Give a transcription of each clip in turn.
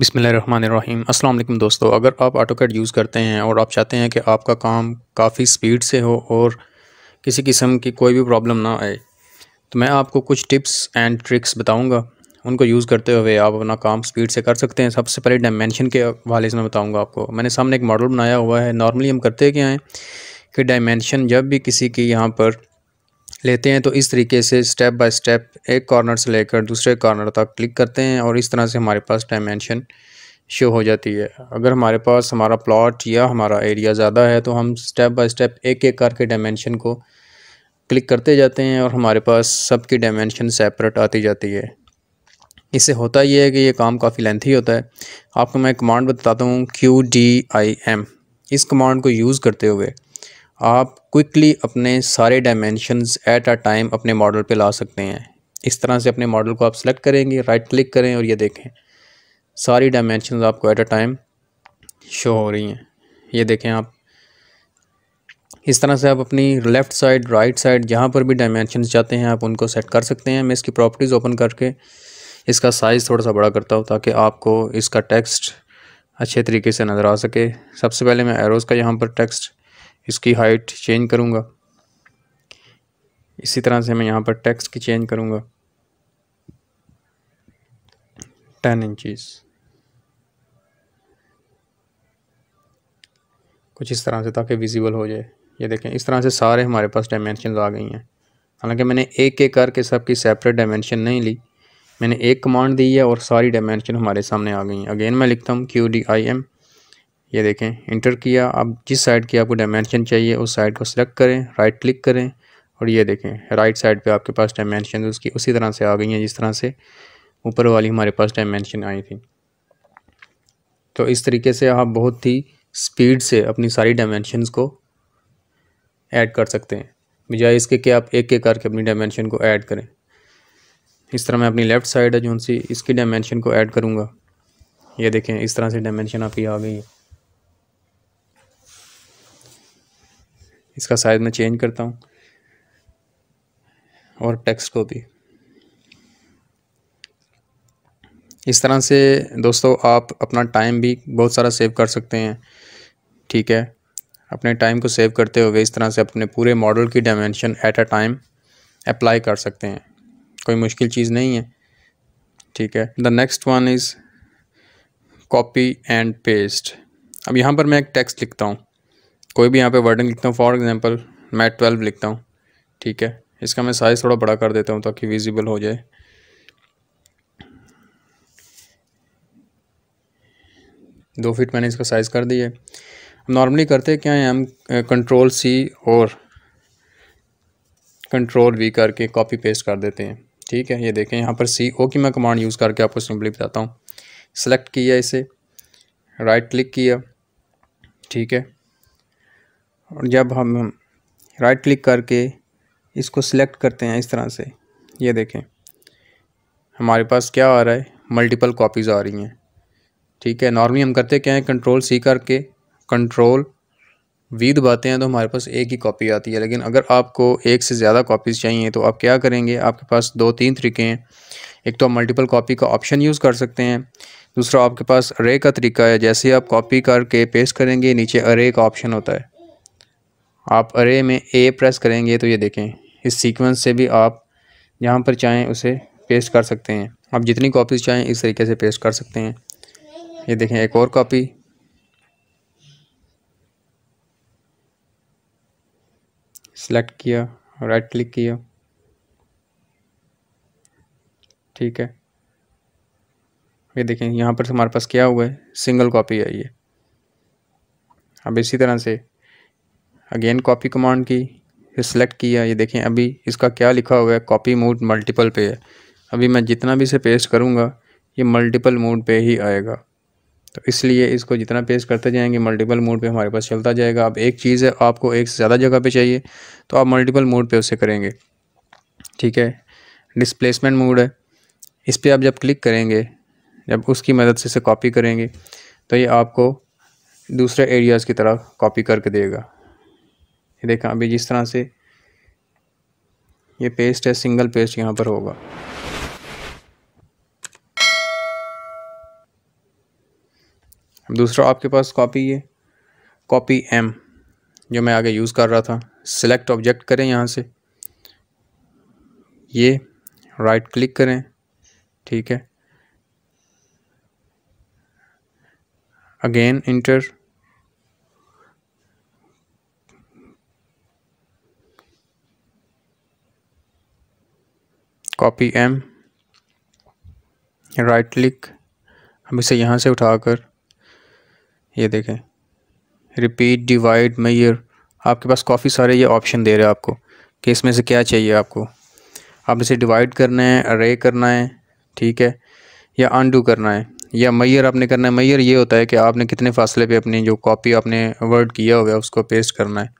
बिसमीम अस्सलाम वालेकुम दोस्तों अगर आप ऑटो कैड यूज़ करते हैं और आप चाहते हैं कि आपका काम काफ़ी स्पीड से हो और किसी किस्म की कोई भी प्रॉब्लम ना आए तो मैं आपको कुछ टिप्स एंड ट्रिक्स बताऊंगा उनको यूज़ करते हुए आप अपना काम स्पीड से कर सकते हैं सबसे पहले डायमेंशन के हवाले से मैं बताऊँगा आपको मैंने सामने एक मॉडल बनाया हुआ है नॉर्मली हम करते क्या हैं कि डायमेंशन जब भी किसी की यहाँ पर लेते हैं तो इस तरीके से स्टेप बाय स्टेप एक कॉर्नर से लेकर दूसरे कॉर्नर तक क्लिक करते हैं और इस तरह से हमारे पास डायमेंशन शो हो जाती है अगर हमारे पास हमारा प्लॉट या हमारा एरिया ज़्यादा है तो हम स्टेप बाय स्टेप एक एक करके डायमेंशन को क्लिक करते जाते हैं और हमारे पास सबकी डायमेंशन सेपरेट आती जाती है इससे होता यह है कि ये काम काफ़ी लेंथी होता है आपको मैं कमांड बताता हूँ क्यू डी आई एम इस कमांड को यूज़ करते हुए आप क्विकली अपने सारे डायमेंशंस एट अ टाइम अपने मॉडल पे ला सकते हैं इस तरह से अपने मॉडल को आप सेलेक्ट करेंगे राइट क्लिक करें और ये देखें सारी डायमेंशंस आपको एट अ टाइम शो हो रही हैं ये देखें आप इस तरह से आप अपनी लेफ़्ट साइड राइट साइड जहाँ पर भी डायमेंशन चाहते हैं आप उनको सेट कर सकते हैं मैं इसकी प्रॉपर्टीज़ ओपन करके इसका साइज़ थोड़ा सा बड़ा करता हूँ ताकि आपको इसका टेक्स्ट अच्छे तरीके से नज़र आ सके सबसे पहले मैं एरोज़ का यहाँ पर टेक्स्ट इसकी हाइट चेंज करूँगा इसी तरह से मैं यहाँ पर टेक्स्ट की चेंज करूँगा टेन इंचज़ कुछ इस तरह से ताकि विजिबल हो जाए ये देखें इस तरह से सारे हमारे पास डायमेंशन आ गई हैं हालांकि मैंने एक एक करके सबकी सेपरेट डायमेंशन नहीं ली मैंने एक कमांड दी है और सारी डायमेंशन हमारे सामने आ गई हैं अगेन मैं लिखता हूँ क्यू डी आई एम ये देखें इंटर किया अब जिस साइड की आपको डायमेंशन चाहिए उस साइड को सिलेक्ट करें राइट क्लिक करें और ये देखें राइट साइड पे आपके पास डायमेंशन उसकी उसी तरह से आ गई हैं जिस तरह से ऊपर वाली हमारे पास डायमेंशन आई थी तो इस तरीके से आप बहुत ही स्पीड से अपनी सारी डायमेंशनस को ऐड कर सकते हैं बजाय इसके कि आप एक एक करके अपनी डायमेंशन को ऐड करें इस तरह मैं अपनी लेफ़्ट साइड है जो सी इसकी डायमेंशन को ऐड करूँगा ये देखें इस तरह से डायमेंशन आपकी आ गई है इसका साइज़ मैं चेंज करता हूँ और टेक्स्ट को भी इस तरह से दोस्तों आप अपना टाइम भी बहुत सारा सेव कर सकते हैं ठीक है अपने टाइम को सेव करते हुए इस तरह से अपने पूरे मॉडल की dimension at a time apply कर सकते हैं कोई मुश्किल चीज़ नहीं है ठीक है the next one is copy and paste अब यहाँ पर मैं एक टेक्स्ट लिखता हूँ कोई भी यहाँ पे वर्डन लिखता हूँ फॉर एग्जांपल मैं ट्वेल्व लिखता हूँ ठीक है इसका मैं साइज़ थोड़ा बड़ा कर देता हूँ ताकि विजिबल हो जाए दो फीट मैंने इसका साइज़ कर दिया है नॉर्मली करते क्या है हम कंट्रोल सी और कंट्रोल वी करके कॉपी पेस्ट कर देते हैं ठीक है ये देखें यहाँ पर सी ओ की मैं कमांड यूज़ करके आपको सिंपली बताता हूँ सेलेक्ट किया इसे राइट क्लिक किया ठीक है और जब हम राइट क्लिक करके इसको सिलेक्ट करते हैं इस तरह से ये देखें हमारे पास क्या आ रहा है मल्टीपल कॉपीज़ आ रही हैं ठीक है नॉर्मली हम करते क्या हैं कंट्रोल सी करके कंट्रोल वी दबाते हैं तो हमारे पास एक ही कॉपी आती है लेकिन अगर आपको एक से ज़्यादा कॉपीज़ चाहिए तो आप क्या करेंगे आपके पास दो तीन तरीके हैं एक तो आप मल्टीपल कॉपी का ऑप्शन यूज़ कर सकते हैं दूसरा आपके पास अरे का तरीका है जैसे आप कॉपी करके पेस्ट करेंगे नीचे अरे का ऑप्शन होता है आप अरे में ए प्रेस करेंगे तो ये देखें इस सीक्वेंस से भी आप जहाँ पर चाहें उसे पेस्ट कर सकते हैं आप जितनी कॉपीज़ चाहें इस तरीके से पेस्ट कर सकते हैं ये देखें एक और कॉपी सेलेक्ट किया राइट क्लिक किया ठीक है ये देखें यहाँ पर हमारे पास क्या हुआ है सिंगल कॉपी है अब इसी तरह से अगेन कॉपी कमांड की फिर सेलेक्ट किया ये देखें अभी इसका क्या लिखा हुआ है कॉपी मूड मल्टीपल पे है अभी मैं जितना भी इसे पेस्ट करूँगा ये मल्टीपल मूड पे ही आएगा तो इसलिए इसको जितना पेस्ट करते जाएंगे मल्टीपल मूड पे हमारे पास चलता जाएगा अब एक चीज़ है आपको एक से ज़्यादा जगह पे चाहिए तो आप मल्टीपल मूड पे उसे करेंगे ठीक है डिस्प्लेसमेंट मूड है इस पर आप जब क्लिक करेंगे जब उसकी मदद से इसे कॉपी करेंगे तो ये आपको दूसरे एरियाज़ की तरफ कॉपी करके देगा ये देखा अभी जिस तरह से ये पेस्ट है सिंगल पेस्ट यहाँ पर होगा दूसरा आपके पास कॉपी है कॉपी एम जो मैं आगे यूज़ कर रहा था सिलेक्ट ऑब्जेक्ट करें यहाँ से ये राइट क्लिक करें ठीक है again enter copy M right click हम इसे यहाँ से उठाकर ये देखें रिपीट डिवाइड मेयर आपके पास काफ़ी सारे ये ऑप्शन दे रहे हैं आपको कि इसमें से क्या चाहिए आपको आप इसे डिवाइड करना है अरे करना है ठीक है या अनडू करना है या मैयर आपने करना है मैयर ये होता है कि आपने कितने फासले पे अपनी जो कॉपी आपने वर्ड किया हो गया उसको पेस्ट करना है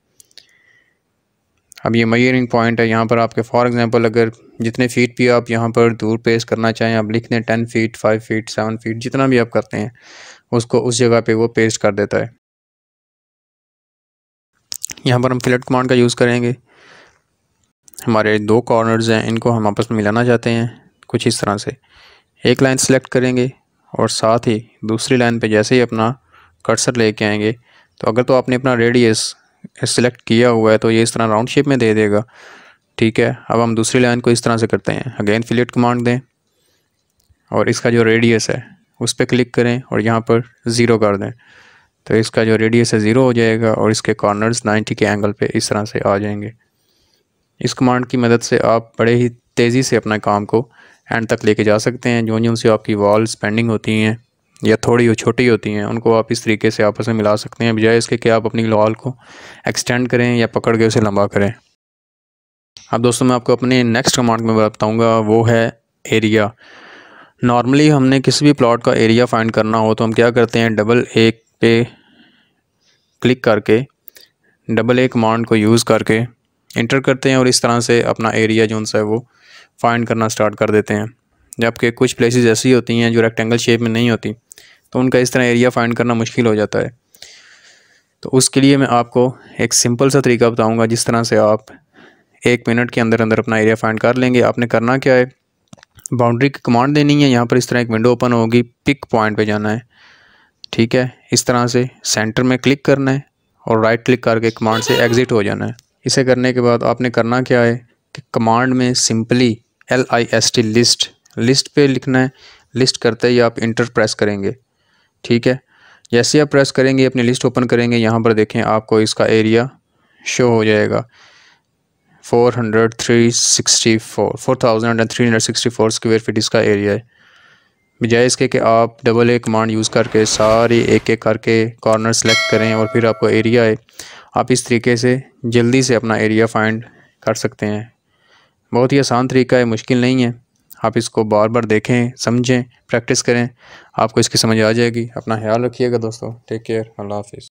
अब ये मयरिंग पॉइंट है यहाँ पर आपके फॉर एग्जांपल अगर जितने फीट भी आप यहाँ पर दूर पेश करना चाहें आप लिख दें ten feet five feet seven feet जितना भी आप करते हैं उसको उस जगह पे वो पेस्ट कर देता है यहाँ पर हम फ्लट कमांड का यूज़ करेंगे हमारे दो कॉर्नर्स हैं इनको हम आपस में मिलाना चाहते हैं कुछ इस तरह से एक लाइन सेलेक्ट करेंगे और साथ ही दूसरी लाइन पर जैसे ही अपना कर्सर लेके आएंगे तो अगर तो आपने अपना रेडियस सिलेक्ट किया हुआ है तो ये इस तरह राउंड शेप में दे देगा ठीक है अब हम दूसरी लाइन को इस तरह से करते हैं अगेन फिलेट कमांड दें और इसका जो रेडियस है उस पर क्लिक करें और यहाँ पर ज़ीरो कर दें तो इसका जो रेडियस है ज़ीरो हो जाएगा और इसके कॉर्नर्स 90 के एंगल पे इस तरह से आ जाएंगे इस कमांड की मदद से आप बड़े ही तेज़ी से अपना काम को एंड तक लेके जा सकते हैं जो जो से आपकी वॉल्स पेंडिंग होती हैं या थोड़ी हो छोटी होती हैं उनको आप इस तरीके से आपस में मिला सकते हैं बजाय इसके कि आप अपनी लॉल को एक्सटेंड करें या पकड़ के उसे लंबा करें अब दोस्तों मैं आपको अपने नेक्स्ट कमांड में बताऊँगा वो है एरिया नॉर्मली हमने किसी भी प्लॉट का एरिया फाइंड करना हो तो हम क्या करते हैं डबल ए पे क्लिक करके डबल ए कमांड को यूज़ करके इंटर करते हैं और इस तरह से अपना एरिया जो है वो फाइंड करना स्टार्ट कर देते हैं जबकि कुछ प्लेसेस ऐसी होती हैं जो रेक्टेंगल शेप में नहीं होती तो उनका इस तरह एरिया फाइंड करना मुश्किल हो जाता है तो उसके लिए मैं आपको एक सिंपल सा तरीका बताऊंगा जिस तरह से आप एक मिनट के अंदर अंदर अपना एरिया फाइंड कर लेंगे आपने करना क्या है बाउंड्री की कमांड देनी है यहाँ पर इस तरह एक विंडो ओपन होगी पिक पॉइंट पे जाना है ठीक है इस तरह से सेंटर में क्लिक करना है और राइट क्लिक करके कमांड से एग्ज़िट हो जाना है इसे करने के बाद आपने करना क्या है कि कमांड में simply L I S T list list पे लिखना है लिस्ट करते ही आप इंटर प्रेस करेंगे ठीक है जैसे आप प्रेस करेंगे अपनी लिस्ट ओपन करेंगे यहाँ पर देखें आपको इसका एरिया शो हो जाएगा four hundred three sixty four four thousand and three hundred sixty four square feet इसका एरिया है बजाय इसके कि आप डबल ए कमांड यूज़ करके सारी एक एक करके कॉर्नर सेलेक्ट करें और फिर आपको एरिया है आप इस तरीके से जल्दी से अपना एरिया फाइंड कर सकते हैं बहुत ही आसान तरीका है मुश्किल नहीं है आप इसको बार बार देखें समझें प्रैक्टिस करें आपको इसकी समझ आ जाएगी अपना ख्याल रखिएगा दोस्तों टेक केयर अल्लाह हाफिज़